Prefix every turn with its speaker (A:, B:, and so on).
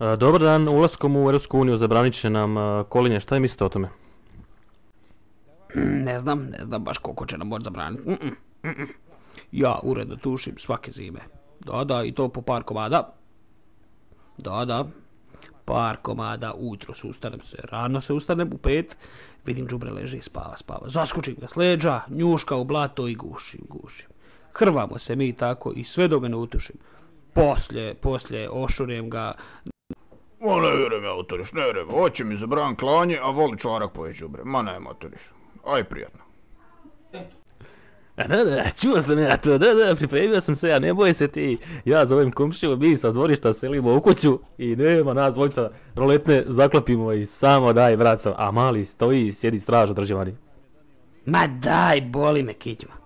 A: E, dobar dan, ulaskom u Europsku uniju zabranit će nam e, kolinje, šta je mislite o tome?
B: Ne znam, ne znam baš koliko će nam moći zabraniti. Mm, mm, mm, ja uredno tušim svake zime. Da, da, i to po par komada. Da, da. Par komada, ujutro se ustanem se, rano se ustanem u pet, vidim džubre leži i spava, spava. Zaskučim ga s leđa, njuška u blato i gušim, gušim. Hrvamo se mi tako i sve do ga ne utušim. Poslije, poslije ošurem ga,
C: Ma ne vjerujem ja ne vjerujem. Oće mi zabran klanje, a voli čvarak pojeć bre. Ma ne motoriš. Aj prijatno.
A: E, da, da, čuo sam ja to, da, da, pripremio sam se, ja ne boj se ti, ja zovem komšiju, mi sa dvorišta selimo u kuću i nema nas dvojca roletne, zaklopimo i samo daj vracam, a mali stoji i sjedi stražo drži vani.
B: Ma daj, boli me kićma.